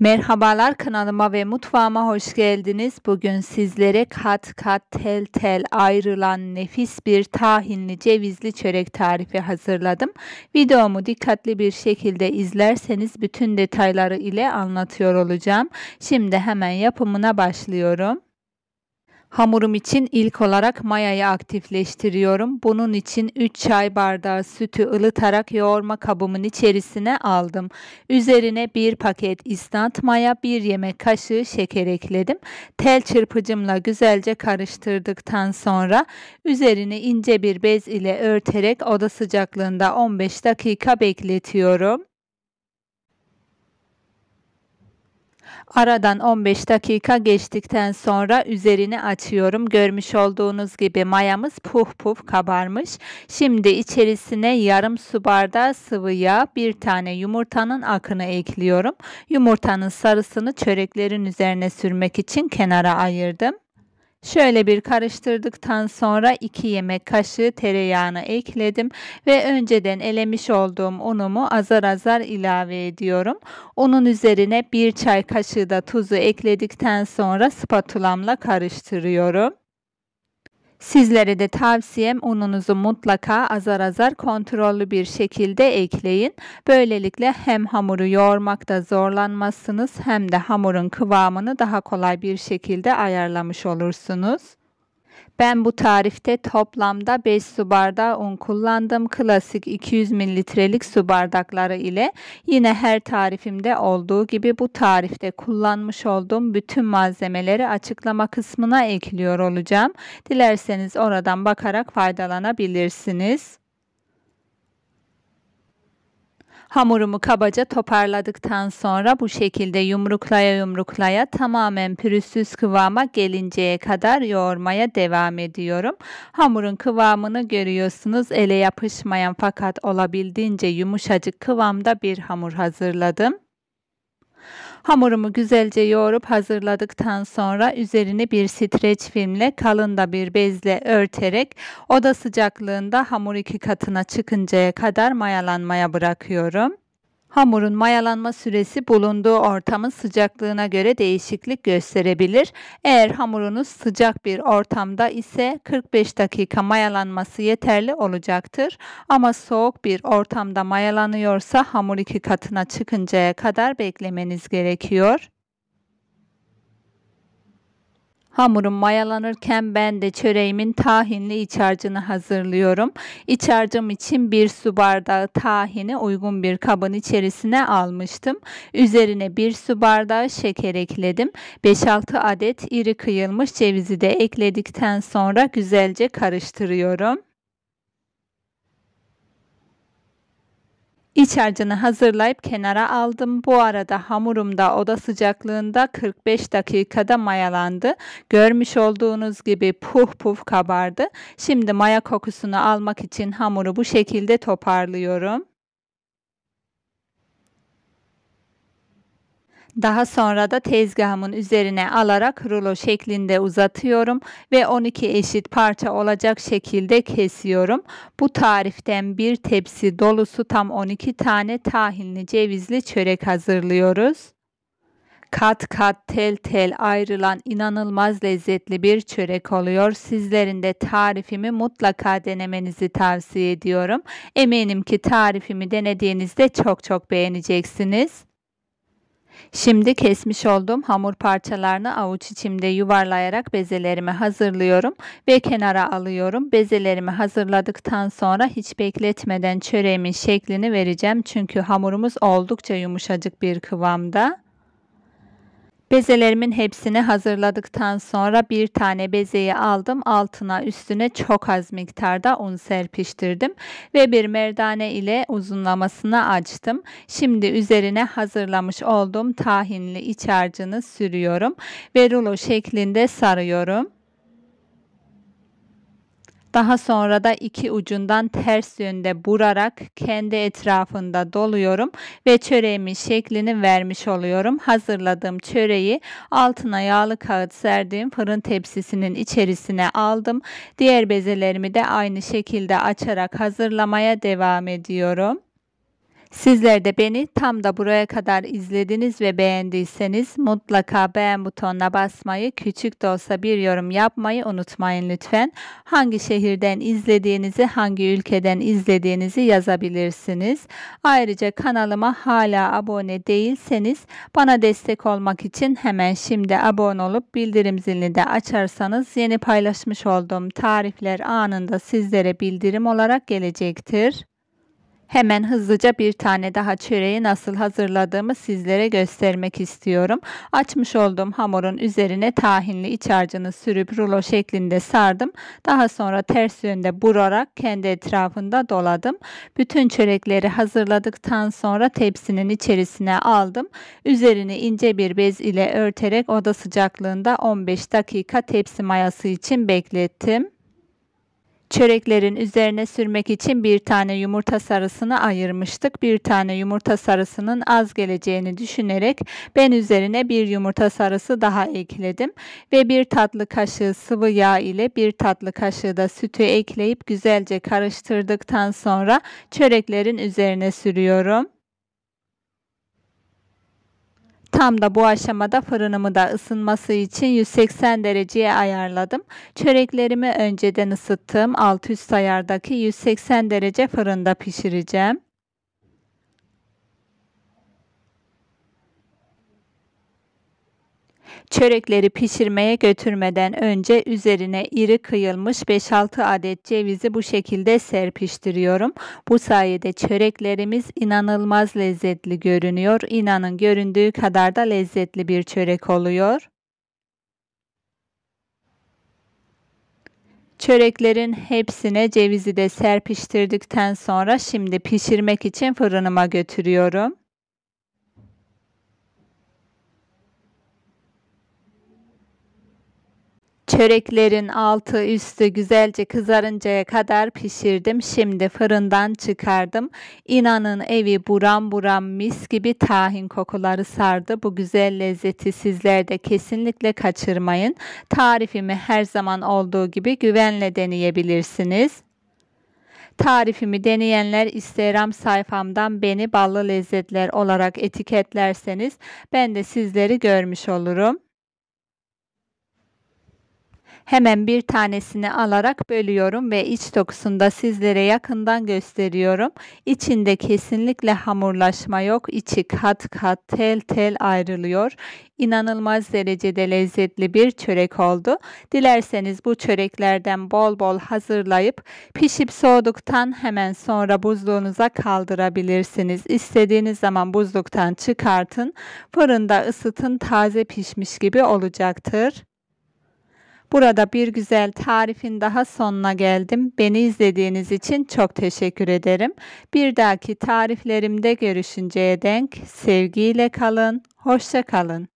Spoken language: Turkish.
Merhabalar kanalıma ve mutfağıma hoş geldiniz. Bugün sizlere kat kat tel tel ayrılan nefis bir tahinli cevizli çörek tarifi hazırladım. Videomu dikkatli bir şekilde izlerseniz bütün detayları ile anlatıyor olacağım. Şimdi hemen yapımına başlıyorum. Hamurum için ilk olarak mayayı aktifleştiriyorum. Bunun için 3 çay bardağı sütü ılıtarak yoğurma kabımın içerisine aldım. Üzerine 1 paket isnat maya, 1 yemek kaşığı şeker ekledim. Tel çırpıcımla güzelce karıştırdıktan sonra üzerine ince bir bez ile örterek oda sıcaklığında 15 dakika bekletiyorum. Aradan 15 dakika geçtikten sonra üzerini açıyorum. Görmüş olduğunuz gibi mayamız puf puf kabarmış. Şimdi içerisine yarım su bardağı sıvı yağ, bir tane yumurtanın akını ekliyorum. Yumurtanın sarısını çöreklerin üzerine sürmek için kenara ayırdım. Şöyle bir karıştırdıktan sonra 2 yemek kaşığı tereyağını ekledim ve önceden elemiş olduğum unumu azar azar ilave ediyorum. Unun üzerine 1 çay kaşığı da tuzu ekledikten sonra spatulamla karıştırıyorum. Sizlere de tavsiyem ununuzu mutlaka azar azar kontrollü bir şekilde ekleyin. Böylelikle hem hamuru yoğurmakta zorlanmazsınız hem de hamurun kıvamını daha kolay bir şekilde ayarlamış olursunuz. Ben bu tarifte toplamda 5 su bardağı un kullandım. Klasik 200 mililitrelik su bardakları ile yine her tarifimde olduğu gibi bu tarifte kullanmış olduğum bütün malzemeleri açıklama kısmına ekliyor olacağım. Dilerseniz oradan bakarak faydalanabilirsiniz. Hamurumu kabaca toparladıktan sonra bu şekilde yumruklaya yumruklaya tamamen pürüzsüz kıvama gelinceye kadar yoğurmaya devam ediyorum. Hamurun kıvamını görüyorsunuz. Ele yapışmayan fakat olabildiğince yumuşacık kıvamda bir hamur hazırladım. Hamurumu güzelce yoğurup hazırladıktan sonra üzerine bir streç filmle kalın da bir bezle örterek oda sıcaklığında hamur iki katına çıkıncaya kadar mayalanmaya bırakıyorum. Hamurun mayalanma süresi bulunduğu ortamın sıcaklığına göre değişiklik gösterebilir. Eğer hamurunuz sıcak bir ortamda ise 45 dakika mayalanması yeterli olacaktır. Ama soğuk bir ortamda mayalanıyorsa hamur iki katına çıkıncaya kadar beklemeniz gerekiyor. Hamurum mayalanırken ben de çöreğimin tahinli iç harcını hazırlıyorum. İç harcım için bir su bardağı tahini uygun bir kabın içerisine almıştım. Üzerine bir su bardağı şeker ekledim. 5-6 adet iri kıyılmış cevizi de ekledikten sonra güzelce karıştırıyorum. İç harcını hazırlayıp kenara aldım. Bu arada hamurum da oda sıcaklığında 45 dakikada mayalandı. Görmüş olduğunuz gibi puf puf kabardı. Şimdi maya kokusunu almak için hamuru bu şekilde toparlıyorum. Daha sonra da tezgahımın üzerine alarak rulo şeklinde uzatıyorum ve 12 eşit parça olacak şekilde kesiyorum. Bu tariften bir tepsi dolusu tam 12 tane tahinli cevizli çörek hazırlıyoruz kat kat tel tel ayrılan inanılmaz lezzetli bir çörek oluyor. Sizlerin de tarifimi mutlaka denemenizi tavsiye ediyorum. Eminim ki tarifimi denediğinizde çok çok beğeneceksiniz. Şimdi kesmiş olduğum hamur parçalarını avuç içimde yuvarlayarak bezelerimi hazırlıyorum ve kenara alıyorum. Bezelerimi hazırladıktan sonra hiç bekletmeden çöreğimin şeklini vereceğim. Çünkü hamurumuz oldukça yumuşacık bir kıvamda. Bezelerimin hepsini hazırladıktan sonra bir tane bezeyi aldım. Altına üstüne çok az miktarda un serpiştirdim ve bir merdane ile uzunlamasını açtım. Şimdi üzerine hazırlamış olduğum tahinli iç harcını sürüyorum ve rulo şeklinde sarıyorum. Daha sonra da iki ucundan ters yönde burarak kendi etrafında doluyorum ve çöreğimin şeklini vermiş oluyorum. Hazırladığım çöreği altına yağlı kağıt serdiğim fırın tepsisinin içerisine aldım. Diğer bezelerimi de aynı şekilde açarak hazırlamaya devam ediyorum. Sizler de beni tam da buraya kadar izlediniz ve beğendiyseniz mutlaka beğen butonuna basmayı, küçük de olsa bir yorum yapmayı unutmayın lütfen. Hangi şehirden izlediğinizi, hangi ülkeden izlediğinizi yazabilirsiniz. Ayrıca kanalıma hala abone değilseniz bana destek olmak için hemen şimdi abone olup bildirim zilini de açarsanız yeni paylaşmış olduğum tarifler anında sizlere bildirim olarak gelecektir. Hemen hızlıca bir tane daha çöreği nasıl hazırladığımı sizlere göstermek istiyorum. Açmış olduğum hamurun üzerine tahinli iç harcını sürüp rulo şeklinde sardım. Daha sonra ters yönde burarak kendi etrafında doladım. Bütün çörekleri hazırladıktan sonra tepsinin içerisine aldım. Üzerini ince bir bez ile örterek oda sıcaklığında 15 dakika tepsi mayası için beklettim. Çöreklerin üzerine sürmek için bir tane yumurta sarısını ayırmıştık. Bir tane yumurta sarısının az geleceğini düşünerek ben üzerine bir yumurta sarısı daha ekledim. Ve bir tatlı kaşığı sıvı yağ ile bir tatlı kaşığı da sütü ekleyip güzelce karıştırdıktan sonra çöreklerin üzerine sürüyorum. Tam da bu aşamada fırınımı da ısınması için 180 dereceye ayarladım. Çöreklerimi önceden ısıttığım alt üst ayardaki 180 derece fırında pişireceğim. Çörekleri pişirmeye götürmeden önce üzerine iri kıyılmış 5-6 adet cevizi bu şekilde serpiştiriyorum. Bu sayede çöreklerimiz inanılmaz lezzetli görünüyor. İnanın göründüğü kadar da lezzetli bir çörek oluyor. Çöreklerin hepsine cevizi de serpiştirdikten sonra şimdi pişirmek için fırınıma götürüyorum. Çöreklerin altı üstü güzelce kızarıncaya kadar pişirdim. Şimdi fırından çıkardım. İnanın evi buram buram mis gibi tahin kokuları sardı. Bu güzel lezzeti sizler de kesinlikle kaçırmayın. Tarifimi her zaman olduğu gibi güvenle deneyebilirsiniz. Tarifimi deneyenler Instagram sayfamdan beni ballı lezzetler olarak etiketlerseniz ben de sizleri görmüş olurum. Hemen bir tanesini alarak bölüyorum ve iç dokusunda sizlere yakından gösteriyorum. İçinde kesinlikle hamurlaşma yok. İçi kat kat tel tel ayrılıyor. İnanılmaz derecede lezzetli bir çörek oldu. Dilerseniz bu çöreklerden bol bol hazırlayıp pişip soğuduktan hemen sonra buzluğunuza kaldırabilirsiniz. İstediğiniz zaman buzluktan çıkartın. Fırında ısıtın taze pişmiş gibi olacaktır. Burada bir güzel tarifin daha sonuna geldim. Beni izlediğiniz için çok teşekkür ederim. Bir dahaki tariflerimde görüşünceye denk sevgiyle kalın, hoşça kalın.